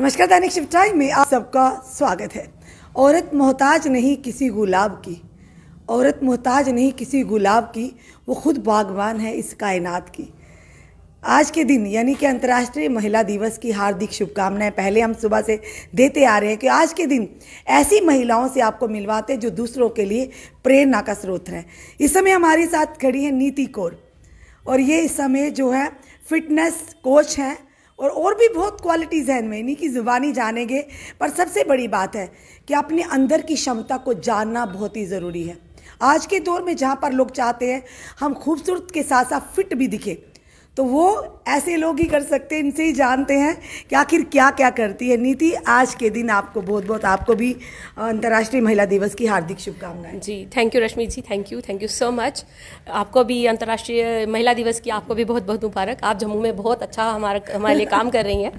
नमस्कार दैनिक शिव टाइम में आप सबका स्वागत है औरत मोहताज नहीं किसी गुलाब की औरत मोहताज नहीं किसी गुलाब की वो खुद बागवान है इस कायनात की आज के दिन यानी कि अंतर्राष्ट्रीय महिला दिवस की हार्दिक शुभकामनाएं पहले हम सुबह से देते आ रहे हैं कि आज के दिन ऐसी महिलाओं से आपको मिलवाते हैं जो दूसरों के लिए प्रेरणा का स्रोत हैं इस समय हमारे साथ खड़ी है नीति कौर और ये इस समय जो है फिटनेस कोच हैं और और भी बहुत क्वालिटीज़ हैं इनमें इन्हीं की ज़ुबानी जानेंगे पर सबसे बड़ी बात है कि अपने अंदर की क्षमता को जानना बहुत ही ज़रूरी है आज के दौर में जहाँ पर लोग चाहते हैं हम खूबसूरत के साथ साथ फिट भी दिखें तो वो ऐसे लोग ही कर सकते हैं इनसे ही जानते हैं कि आखिर क्या क्या करती है नीति आज के दिन आपको बहुत बहुत आपको भी अंतर्राष्ट्रीय महिला दिवस की हार्दिक शुभकामनाएं जी thank you Rashmi ji thank you thank you so much आपको भी अंतर्राष्ट्रीय महिला दिवस की आपको भी बहुत बहुत मुबारक आप जम्मू में बहुत अच्छा हमारा हमारे लिए काम कर रही हैं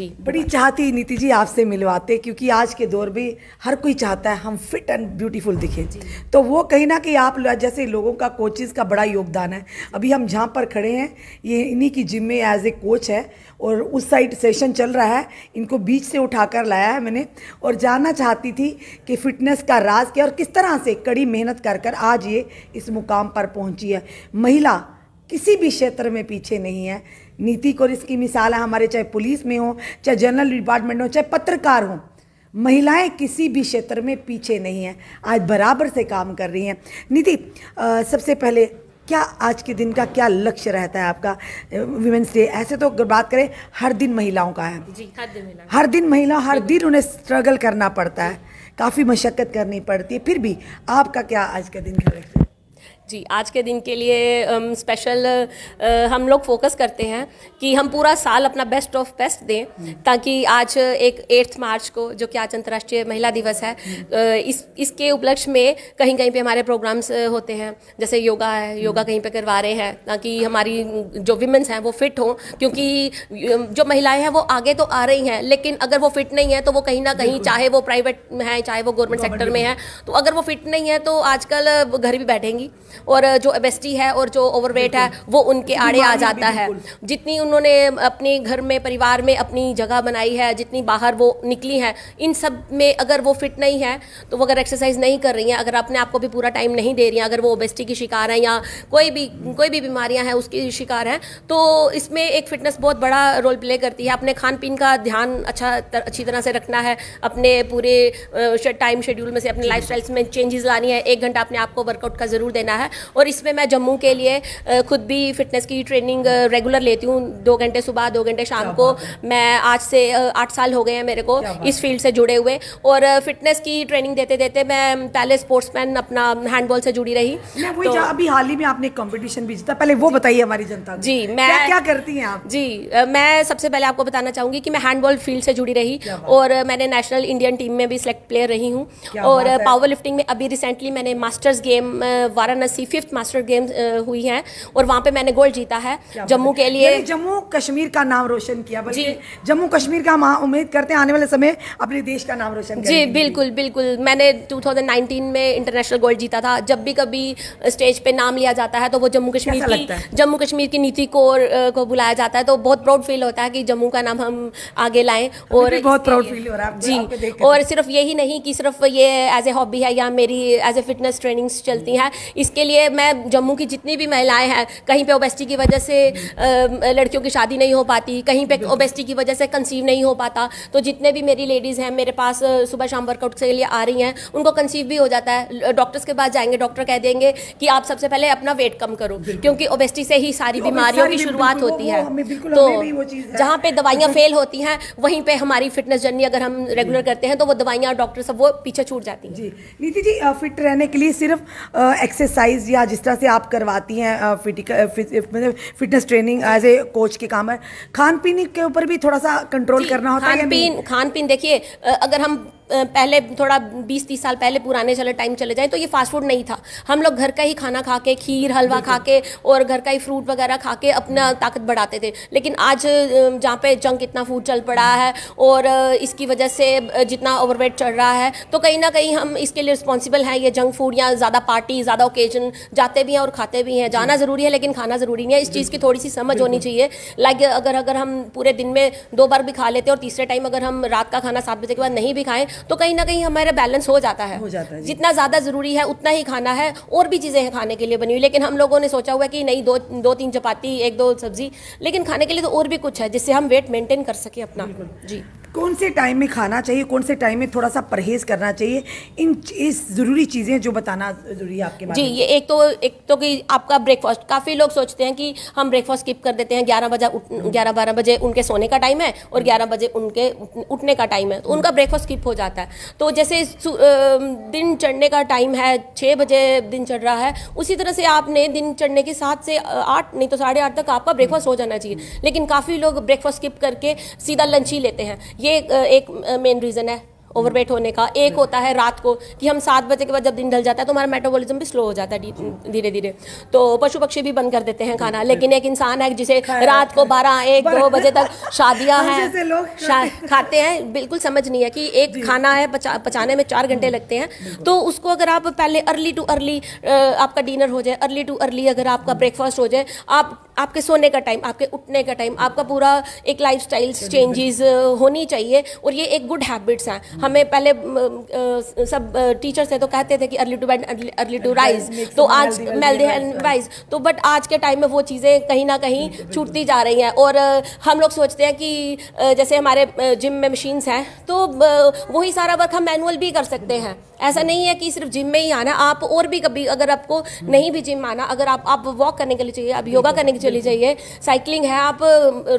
जी बड़ी चाहती नीति जी आपसे मिलवाते क्योंकि आज के दौर में हर कोई चाहता है हम फिट एंड ब्यूटीफुल दिखे तो वो कहीं ना कहीं आप जैसे लोगों का कोचिज का बड़ा योगदान है अभी हम जहाँ पर खड़े हैं ये इन्हीं की जिम में एज ए कोच है और उस साइड सेशन चल रहा है इनको बीच से उठाकर लाया है मैंने और जानना चाहती थी कि फिटनेस का राज क्या और किस तरह से कड़ी मेहनत कर कर आज ये इस मुकाम पर पहुंची है महिला किसी भी क्षेत्र में पीछे नहीं है नीति को इसकी मिसाल है हमारे चाहे पुलिस में हो चाहे जनरल डिपार्टमेंट हो चाहे पत्रकार हो महिलाएं किसी भी क्षेत्र में पीछे नहीं हैं आज बराबर से काम कर रही हैं नीति सबसे पहले क्या आज के दिन का क्या लक्ष्य रहता है आपका वुमेंस डे ऐसे तो बात करें हर दिन महिलाओं का है जी हर दिन महिला हर दिन महिला हर दिन उन्हें स्ट्रगल करना पड़ता है काफ़ी मशक्क़त करनी पड़ती है फिर भी आपका क्या आज का दिन का लक्ष्य जी आज के दिन के लिए स्पेशल हम लोग फोकस करते हैं कि हम पूरा साल अपना बेस्ट ऑफ बेस्ट दें ताकि आज एक एट्थ मार्च को जो कि आज अंतर्राष्ट्रीय महिला दिवस है इस इसके उपलक्ष्य में कहीं कहीं पे हमारे प्रोग्राम्स होते हैं जैसे योगा है योगा कहीं पे करवा रहे हैं ताकि हमारी जो विमेंस हैं वो फिट हों क्योंकि जो महिलाएँ हैं वो आगे तो आ रही हैं लेकिन अगर वो फिट नहीं है तो वो कहीं ना कहीं चाहे वो प्राइवेट में है चाहे वो गवर्नमेंट सेक्टर में है तो अगर वो फिट नहीं है तो आजकल घर भी बैठेंगी और जो एबेस्टी है और जो ओवरवेट है वो उनके आड़े आ जाता है जितनी उन्होंने अपने घर में परिवार में अपनी जगह बनाई है जितनी बाहर वो निकली हैं इन सब में अगर वो फिट नहीं है तो वो अगर एक्सरसाइज नहीं कर रही हैं अगर अपने आप को भी पूरा टाइम नहीं दे रही हैं अगर वो ओबेस्टी की शिकार हैं या कोई भी कोई भी बीमारियाँ हैं उसकी शिकार हैं तो इसमें एक फिटनेस बहुत बड़ा रोल प्ले करती है अपने खान पीन का ध्यान अच्छा तर, अच्छी तरह से रखना है अपने पूरे टाइम शेड्यूल में से अपने लाइफ में चेंजेस लानी है एक घंटा अपने आप को वर्कआउट का ज़रूर देना है है और इसमें मैं जम्मू के लिए खुद भी फिटनेस की ट्रेनिंग रेगुलर लेती हूँ दो घंटे सुबह दो घंटे शाम को मैं आज से आठ साल हो गए हैं मेरे को इस फील्ड से जुड़े हुए और फिटनेस की ट्रेनिंग देते देते मैं पहले स्पोर्ट्समैन अपना हैंडबॉल से जुड़ी रही तो, अभी हाल ही में आपने कॉम्पिटिशन भी जीता पहले वो बताइए हमारी जनता जी मैं क्या, क्या करती हैं आप जी मैं सबसे पहले आपको बताना चाहूंगी कि मैं हैंडबॉल फील्ड से जुड़ी रही और मैंने नेशनल इंडियन टीम में भी सिलेक्ट प्लेयर रही हूँ और पावर लिफ्टिंग में अभी रिसेंटली मैंने मास्टर्स गेम वाराणसी सी फिफ्थ मास्टर गेम्स हुई है और वहाँ पे मैंने गोल्ड जीता है जम्मू के लिए जम्मू कश्मीर का नाम रोशन किया जी जम्मू कश्मीर का हम उम्मीद करते हैं आने वाले समय अपने देश का नाम रोशन जी बिल्कुल बिल्कुल मैंने टू में इंटरनेशनल गोल्ड जीता था जब भी कभी स्टेज पर नाम लिया जाता है तो वो जम्मू कश्मीर की जम्मू कश्मीर की नीति कोर को बुलाया जाता है तो बहुत प्राउड फील होता है कि जम्मू का नाम हम आगे लाएं और बहुत प्राउड फील हो रहा है जी और सिर्फ यही नहीं कि सिर्फ ये एज ए हॉबी है या मेरी एज ए फिटनेस ट्रेनिंग्स चलती हैं इसके लिए लिए मैं जम्मू की जितनी भी महिलाएं हैं कहीं पे ओबेस्टी की वजह से लड़कियों की शादी नहीं हो पाती कहीं पे ओबेस्टी की वजह से कंसीव नहीं हो पाता तो जितने भी मेरी लेडीज़ हैं मेरे पास सुबह शाम वर्कआउट के लिए आ रही हैं उनको कंसीव भी हो जाता है डॉक्टर्स के पास जाएंगे डॉक्टर कह देंगे कि आप सबसे पहले अपना वेट कम करो क्योंकि ओबेस्टी से ही सारी तो बीमारियों की शुरुआत होती है तो जहाँ पे दवाइयाँ फेल होती हैं वहीं पर हमारी फिटनेस जर्नी अगर हम रेगुलर करते हैं तो वो दवाइयाँ डॉक्टर सब वो पीछे छूट जाती हैं जी नीति जी फिट रहने के लिए सिर्फ एक्सरसाइज एक्सरसाइज या जिस तरह से आप करवाती हैं physical fitness training as a coach के काम है खान पीन के ऊपर भी थोड़ा सा कंट्रोल करना होता है खान पीन खान पीन देखिए अगर हम पहले थोड़ा बीस तीस साल पहले पुराने चले टाइम चले जाएँ तो ये फास्ट फूड नहीं था हम लोग घर का ही खाना खा के खीर हलवा खा के और घर का ही फ्रूट वगैरह खा के अपना हम्म। ताकत बढ़ाते थे लेकिन आज जहाँ पे जंक इतना फूड चल पड़ा है और इसकी वजह से जितना ओवरवेट चढ़ रहा है तो कहीं ना कहीं हम इसके लिए रिस्पॉन्सिबल हैं ये जंक फूड या ज़्यादा पार्टी ज़्यादा ओकेजन जाते भी हैं और खाते भी हैं जाना ज़रूरी है लेकिन खाना ज़रूरी नहीं है इस चीज़ की थोड़ी सी समझ होनी चाहिए लाइक अगर अगर हम पूरे दिन में दो बार भी खा लेते हैं और तीसरे टाइम अगर हम रात का खाना सात बजे के बाद नहीं भी खाएं तो कहीं ना कहीं हमारा बैलेंस हो जाता है हो जाता है जितना ज़्यादा ज़रूरी है उतना ही खाना है और भी चीज़ें हैं खाने के लिए बनी हुई लेकिन हम लोगों ने सोचा हुआ है कि नहीं दो दो तीन चपाती एक दो सब्जी लेकिन खाने के लिए तो और भी कुछ है जिससे हम वेट मेंटेन कर सके अपना जी कौन से टाइम में खाना चाहिए कौन से टाइम में थोड़ा सा परहेज करना चाहिए इन इस ज़रूरी चीज़ें जो बताना ज़रूरी है आपके जी ये एक तो एक तो कि आपका ब्रेकफास्ट काफ़ी लोग सोचते हैं कि हम ब्रेकफास्ट स्किप कर देते हैं ग्यारह बजे ग्यारह बारह बजे उनके सोने का टाइम है और ग्यारह बजे उनके उठने का टाइम है तो उनका ब्रेकफास्ट स्किप हो जाता है तो जैसे दिन चढ़ने का टाइम है छः बजे दिन चढ़ रहा है उसी तरह से आपने दिन चढ़ने के साथ से आठ नहीं तो साढ़े आठ तक आपका ब्रेकफास्ट हो जाना चाहिए लेकिन काफ़ी लोग ब्रेकफास्ट स्किप करके सीधा लंच ही लेते हैं ये एक मेन रीज़न है ओवरवेट hmm. होने का एक hmm. होता है रात को कि हम सात बजे के बाद जब दिन ढल जाता है तो हमारा मेटाबॉलिज्म भी स्लो हो जाता है hmm. धीरे धीरे तो पशु पक्षी भी बंद कर देते हैं खाना लेकिन एक इंसान है जिसे रात को बारह एक दो बजे तक शादियां हैं शा, खाते हैं बिल्कुल समझ नहीं है कि एक खाना है पचा, पचाने में चार घंटे लगते हैं तो उसको अगर आप पहले अर्ली टू अर्ली आपका डिनर हो जाए अर्ली टू अर्ली अगर आपका ब्रेकफास्ट हो जाए आप आपके सोने का टाइम आपके उठने का टाइम आपका पूरा एक लाइफ स्टाइल चेंजेस होनी चाहिए और ये एक गुड हैबिट्स हैं हम्म। हमें पहले सब टीचर्स हैं तो कहते थे कि early to bed early to rise तो आज मेल्दी एंड वाइज तो बट आज के टाइम में वो चीज़ें कहीं ना कहीं छूटती जा रही हैं और हम लोग सोचते हैं कि जैसे हमारे जिम में मशीन्स हैं तो वही सारा वर्क हम मैनुअल भी कर सकते हैं ऐसा नहीं है कि सिर्फ जिम में ही आना आप और भी कभी अगर आपको नहीं भी जिम आना अगर आप आप वॉक करने के लिए चाहिए आप योगा करने के चली जाइए साइकिलिंग है आप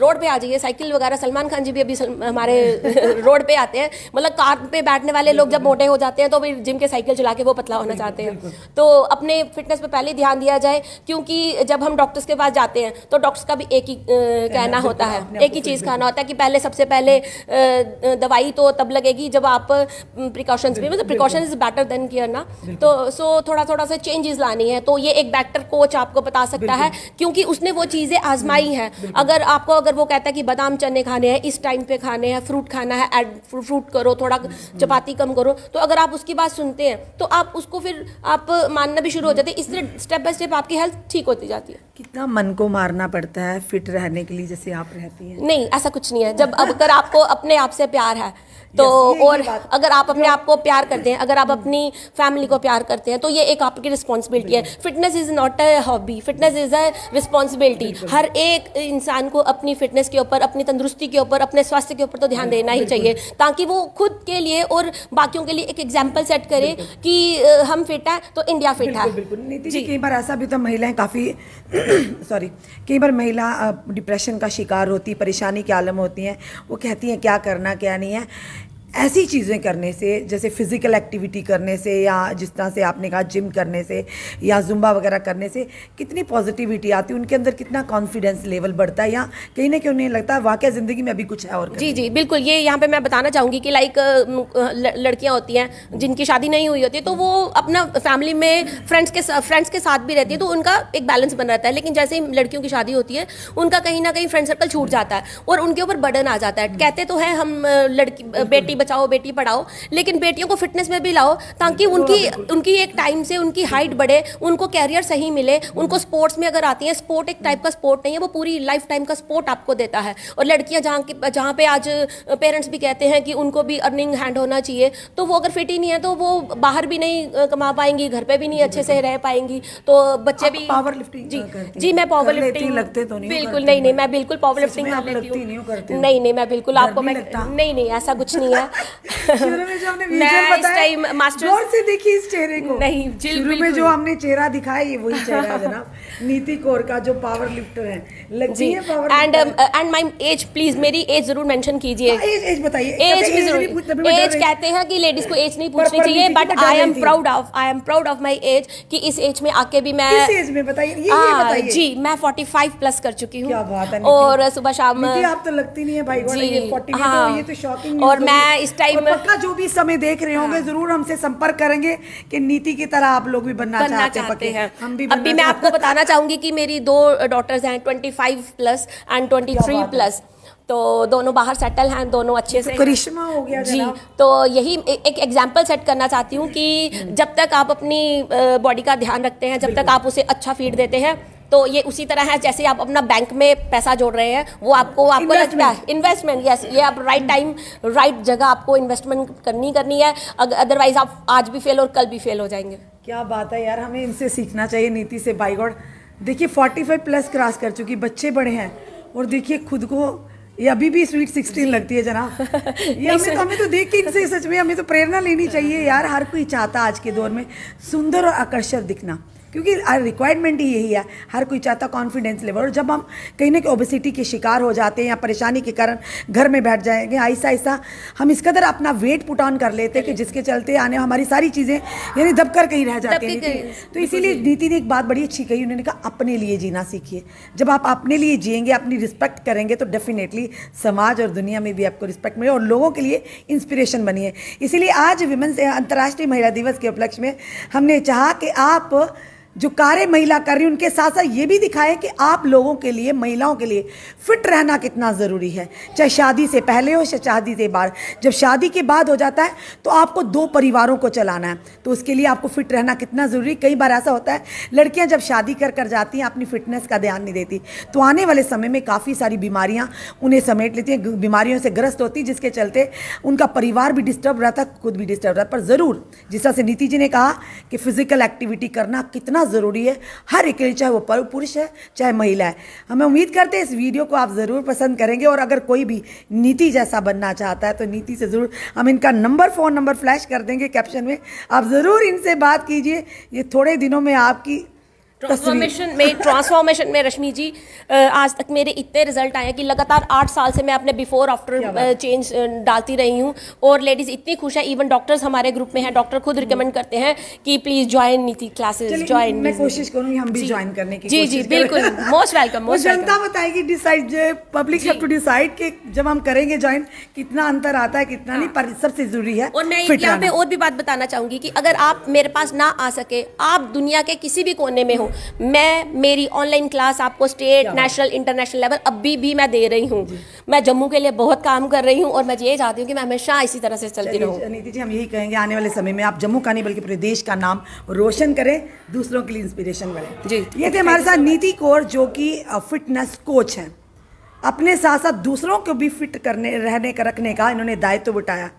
रोड पे आ जाइए साइकिल वगैरह सलमान खान जी भी अभी हमारे रोड पे आते हैं मतलब कार पे बैठने वाले लोग जब मोटे हो जाते हैं तो फिर जिम के साइकिल चला के वो पतला होना चाहते हैं तो अपने फिटनेस पे पहले ध्यान दिया जाए क्योंकि जब हम डॉक्टर्स के पास जाते हैं तो डॉक्टर्स का भी एक ही कहना होता है एक ही चीज़ कहना होता है कि पहले सबसे पहले दवाई तो तब लगेगी जब आप प्रिकॉशंस भी मतलब precautions is better than care ना तो सो so, थोड़ा थोड़ा सा चेंजेस लानी है तो ये एक बेटर कोच आपको बता सकता है क्योंकि उसने वो चीजें आजमाई है अगर आपको अगर वो कहता है कि बादाम चने खाने हैं इस टाइम पे खाने हैं फ्रूट खाना है एड फ्रूट करो थोड़ा चपाती कम करो तो अगर आप उसकी बात सुनते हैं तो आप उसको फिर आप मानना भी शुरू हो जाते हैं इस तरह स्टेप बाय स्टेप आपकी हेल्थ ठीक होती जाती है कितना मन को मारना पड़ता है फिट रहने के लिए जैसे आप रहती हैं नहीं ऐसा कुछ नहीं है जब अगर आपको अपने आप से प्यार है तो और अगर आप अपने आप को प्यार करते हैं अगर आप अपनी फैमिली को प्यार करते हैं तो ये एक आपकी रिस्पॉन्सिबिलिटी है fitness is not a hobby fitness is a responsibility हर एक इंसान को अपनी फिटनेस के ऊपर अपनी तंदुरुस्ती के ऊपर अपने स्वास्थ्य के ऊपर तो ध्यान देना ही चाहिए ताकि वो खुद के लिए और बाकियों के लिए एक एग्जाम्पल सेट करे कि हम फिट हैं तो इंडिया फिट है जी कई बार ऐसा भी होता तो महिलाएं काफ़ी सॉरी कई बार महिला डिप्रेशन का शिकार होती परेशानी के आलम होती हैं वो कहती हैं क्या करना क्या नहीं है ऐसी चीज़ें करने से जैसे फिज़िकल एक्टिविटी करने से या जिस तरह से आपने कहा जिम करने से या जुम्बा वगैरह करने से कितनी पॉजिटिविटी आती है उनके अंदर कितना कॉन्फिडेंस लेवल बढ़ता है या कहीं ना कहीं उन्हें लगता है वाकई ज़िंदगी में अभी कुछ है और जी जी बिल्कुल ये यहाँ पे मैं बताना चाहूँगी कि लाइक लड़कियाँ होती हैं जिनकी शादी नहीं हुई होती है तो वो अपना फैमिली में फ्रेंड्स के फ्रेंड्स के साथ भी रहती है तो उनका एक बैलेंस बन रहता है लेकिन जैसे ही लड़कियों की शादी होती है उनका कहीं ना कहीं फ्रेंड सर्कल छूट जाता है और उनके ऊपर बर्डन आ जाता है कहते तो है हम लड़की बेटी बचाओ बेटी पढ़ाओ लेकिन बेटियों को फिटनेस में भी लाओ ताकि उनकी उनकी एक टाइम से उनकी हाइट बढ़े उनको कैरियर सही मिले उनको स्पोर्ट्स में अगर आती है स्पोर्ट एक टाइप का स्पोर्ट नहीं है वो पूरी लाइफ टाइम का स्पोर्ट आपको देता है और लड़कियाँ जहाँ जहाँ पे आज पेरेंट्स भी कहते हैं कि उनको भी अर्निंग हैंड होना चाहिए तो वो अगर फिट ही नहीं है तो वो बाहर भी नहीं कमा पाएंगी घर पे भी नहीं अच्छे से रह पाएंगी तो बच्चे भी पावर लिफ्टिंग जी जी मैं पावर लिफ्टिंग लगते तो नहीं बिल्कुल नहीं नहीं मैं बिल्कुल पावर लिफ्टिंग नहीं नहीं मैं बिल्कुल आपको मैं नहीं नहीं ऐसा कुछ नहीं है शुरू में जो हमने मास्टर को नहीं चेहरा दिखाया ये वही चेहरा है जनाब नीति कौर का जो पावर लिफ्टर है लगी है power and and my age please मेरी एज जरूर मेंशन कीजिए एज हाँ, एज बताइए एज भी जरूर एज कहते हैं कि लेडीज को एज नहीं पूछनी चाहिए but I am proud of I am proud of my age कि इस एज में आके भी मैं इस एज में बताइए ये बताइए जी मैं 45 प्लस कर चुकी हूँ और सुबह शाम आप तो लगती नहीं है भाई जी, ये तो शॉकिंग हाँ। और मैं इस टाइम पर जो भी समय देख रहे होंगे हाँ। जरूर हमसे संपर्क करेंगे कि नीति की तरह आप लोग भी बनना बनना चाहते, चाहते हैं हम भी अभी मैं आपको बताना चाहूंगी कि मेरी दो डॉटर्स हैं 25 प्लस एंड 23 प्लस तो दोनों बाहर सेटल हैं दोनों अच्छे तो से करिश्मा हो गया जी तो यही एक एग्जाम्पल सेट करना चाहती हूँ कि जब तक आप अपनी बॉडी का ध्यान रखते हैं जब तक आप उसे अच्छा फीड देते हैं तो ये उसी तरह है जैसे आप अपना बैंक में पैसा जोड़ रहे हैं वो आपको आपको लगता है इन्वेस्टमेंट यस ये आप राइट टाइम राइट जगह आपको इन्वेस्टमेंट करनी करनी है अदरवाइज आप आज भी फेल और कल भी फेल हो जाएंगे क्या बात है यार हमें इनसे सीखना चाहिए नीति से बाई गॉड देखिए फाइव प्लस क्रॉस कर चुकी बच्चे बड़े हैं और देखिए खुद को ये अभी भी स्वीट सिक्सटीन लगती है जना ये हमें तो हमें तो देख के इनसे सच में हमें तो प्रेरणा लेनी चाहिए यार हर कोई चाहता आज के दौर में सुंदर और आकर्षक दिखना क्योंकि रिक्वायरमेंट ही यही है हर कोई चाहता कॉन्फिडेंस लेवल और जब हम कहीं ना कहीं ओबेसिटी के शिकार हो जाते हैं या परेशानी के कारण घर में बैठ जाएंगे ऐसा ऐसा हम इस कदर अपना वेट पुट ऑन कर लेते हैं कि जिसके चलते आने हमारी सारी चीज़ें यानी दबकर कहीं रह जाती हैं तो इसीलिए नीति ने एक बात बड़ी अच्छी कही उन्होंने कहा अपने लिए जीना सीखिए जब आप अपने लिए जियेंगे अपनी रिस्पेक्ट करेंगे तो डेफिनेटली समाज और दुनिया में भी आपको रिस्पेक्ट मिले और लोगों के लिए इंस्पिरेशन है इसीलिए आज विमेंस अंतर्राष्ट्रीय महिला दिवस के उपलक्ष्य में हमने चाहा कि आप जो कार्य महिला कर रही उनके साथ साथ ये भी दिखाएं कि आप लोगों के लिए महिलाओं के लिए फिट रहना कितना ज़रूरी है चाहे शादी से पहले हो चाहे शादी से बाद जब शादी के बाद हो जाता है तो आपको दो परिवारों को चलाना है तो उसके लिए आपको फिट रहना कितना ज़रूरी कई बार ऐसा होता है लड़कियाँ जब शादी कर कर जाती हैं अपनी फिटनेस का ध्यान नहीं देती तो आने वाले समय में काफ़ी सारी बीमारियाँ उन्हें समेट लेती हैं बीमारियों से ग्रस्त होती जिसके चलते उनका परिवार भी डिस्टर्ब रहता खुद भी डिस्टर्ब रहता पर ज़रूर जिस तरह से नीति जी ने कहा कि फिज़िकल एक्टिविटी करना कितना होना ज़रूरी है हर एक लिए चाहे वो पुरुष है चाहे महिला है हमें उम्मीद करते हैं इस वीडियो को आप ज़रूर पसंद करेंगे और अगर कोई भी नीति जैसा बनना चाहता है तो नीति से ज़रूर हम इनका नंबर फ़ोन नंबर फ्लैश कर देंगे कैप्शन में आप ज़रूर इनसे बात कीजिए ये थोड़े दिनों में आपकी ट्रांसफॉर्मेशन में ट्रांसफॉर्मेशन में रश्मि जी आज तक मेरे इतने रिजल्ट आए हैं कि लगातार आठ साल से मैं अपने बिफोर आफ्टर चेंज डालती रही हूँ और लेडीज इतनी खुश है इवन डॉक्टर्स हमारे ग्रुप में हैं डॉक्टर खुद रिकमेंड हम्म। करते हैं कि please join Niti classes join मैं कोशिश करूंगी हम भी ज्वाइन करने की जी जी बिल्कुल मोस्ट वेलकम मोस्ट जनता बताएगी decide public have to decide कि जब हम करेंगे ज्वाइन कितना अंतर आता है कितना नहीं हाँ। पर सबसे जरूरी है और मैं यहाँ पे और भी बात बताना चाहूंगी कि अगर आप मेरे पास ना आ सके आप दुनिया के किसी भी कोने में हो हूँ मैं मेरी ऑनलाइन क्लास आपको स्टेट नेशनल इंटरनेशनल लेवल अभी भी मैं दे रही हूँ मैं जम्मू के लिए बहुत काम कर रही हूँ और मैं ये चाहती हूँ कि मैं हमेशा इसी तरह से चलती रहूँ नीति जी हम यही कहेंगे आने वाले समय में आप जम्मू का नहीं बल्कि देश का नाम रोशन करें दूसरों के लिए इंस्पिरेशन बने जी ये थे हमारे साथ नीति कौर जो कि फिटनेस कोच हैं अपने साथ साथ दूसरों को भी फिट करने रहने का रखने का इन्होंने दायित्व तो उठाया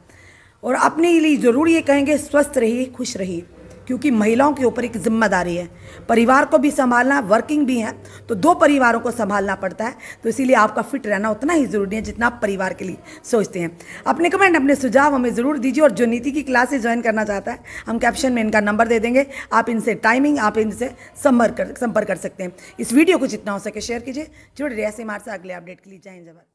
और अपने लिए ज़रूर ये कहेंगे स्वस्थ रहिए खुश रहिए क्योंकि महिलाओं के ऊपर एक जिम्मेदारी है परिवार को भी संभालना वर्किंग भी है तो दो परिवारों को संभालना पड़ता है तो इसीलिए आपका फिट रहना उतना ही ज़रूरी है जितना आप परिवार के लिए सोचते हैं अपने कमेंट अपने सुझाव हमें ज़रूर दीजिए और जो नीति की क्लासेस ज्वाइन करना चाहता है हम कैप्शन में इनका नंबर दे देंगे आप इनसे टाइमिंग आप इनसे संपर्क कर संपर्क कर सकते हैं इस वीडियो को जितना हो सके शेयर कीजिए जुड़ रही ऐसे हमारे अगले अपडेट के लिए जय जबर